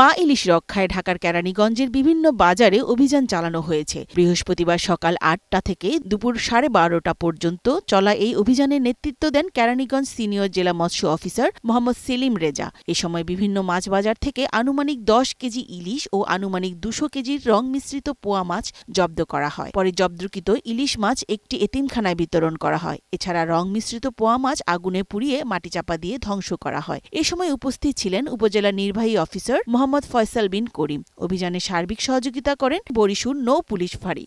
মা ইলিশ রক্ষায় ঢাকার কেরানীগঞ্জের বিভিন্ন বাজারে অভিযান চালানো হয়েছে বৃহস্পতিবার সকাল আটটা থেকে দুপুর সাড়ে বারোটা পর্যন্ত চলা এই অভিযানের নেতৃত্ব দেন কেরানীগঞ্জ সিনিয়র জেলা মৎস্য অফিসার মোহাম্মদ সেলিম রেজা এ সময় বিভিন্ন মাছ বাজার থেকে আনুমানিক দশ কেজি ইলিশ ও আনুমানিক দুশো কেজির রং মিশ্রিত পোয়া মাছ জব্দ করা হয় পরে জব্দকৃত ইলিশ মাছ একটি এতিমখানায় বিতরণ করা হয় এছাড়া রং মিশ্রিত পোয়া মাছ আগুনে পুড়িয়ে মাটি চাপা দিয়ে ধ্বংস করা হয় এ সময় উপস্থিত ছিলেন উপজেলা নির্বাহী অফিসার মোহাম্মদ মোহাম্মদ ফয়সাল বিন করিম অভিযানে সার্বিক সহযোগিতা করেন বরিশুর নৌ পুলিশ ফাঁড়ি